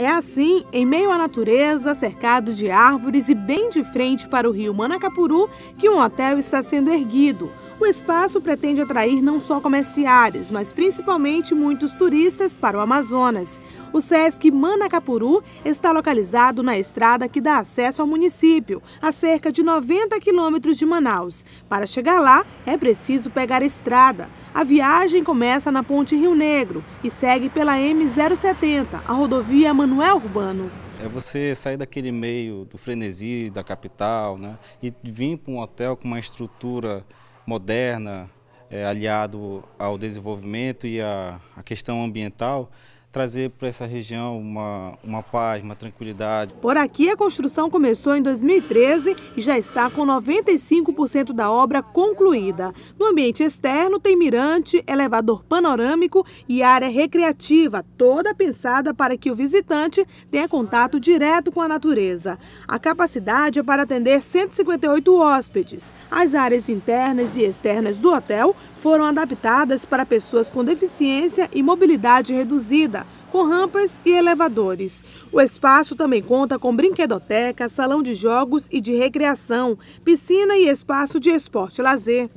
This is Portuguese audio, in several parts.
É assim, em meio à natureza, cercado de árvores e bem de frente para o rio Manacapuru, que um hotel está sendo erguido. O espaço pretende atrair não só comerciários, mas principalmente muitos turistas para o Amazonas. O SESC Manacapuru está localizado na estrada que dá acesso ao município, a cerca de 90 quilômetros de Manaus. Para chegar lá, é preciso pegar a estrada. A viagem começa na Ponte Rio Negro e segue pela M070, a rodovia Manuel Urbano. É você sair daquele meio do frenesi da capital né, e vir para um hotel com uma estrutura moderna, é, aliado ao desenvolvimento e à questão ambiental, trazer para essa região uma, uma paz, uma tranquilidade. Por aqui, a construção começou em 2013 e já está com 95% da obra concluída. No ambiente externo, tem mirante, elevador panorâmico e área recreativa, toda pensada para que o visitante tenha contato direto com a natureza. A capacidade é para atender 158 hóspedes. As áreas internas e externas do hotel foram adaptadas para pessoas com deficiência e mobilidade reduzida, com rampas e elevadores. O espaço também conta com brinquedoteca, salão de jogos e de recreação, piscina e espaço de esporte e lazer.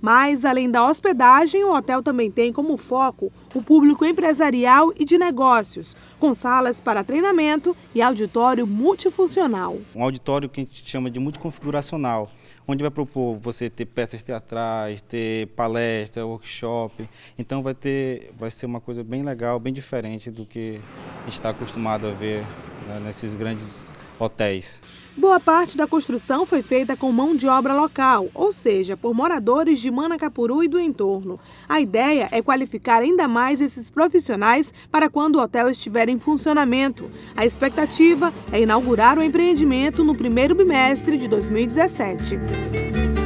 Mas, além da hospedagem, o hotel também tem como foco o público empresarial e de negócios, com salas para treinamento e auditório multifuncional. Um auditório que a gente chama de multiconfiguracional, onde vai propor você ter peças teatrais, ter palestra, workshop. Então vai ter, vai ser uma coisa bem legal, bem diferente do que a gente está acostumado a ver né, nesses grandes hotéis. Boa parte da construção foi feita com mão de obra local, ou seja, por moradores de Manacapuru e do entorno. A ideia é qualificar ainda mais esses profissionais para quando o hotel estiver em funcionamento. A expectativa é inaugurar o empreendimento no primeiro bimestre de 2017.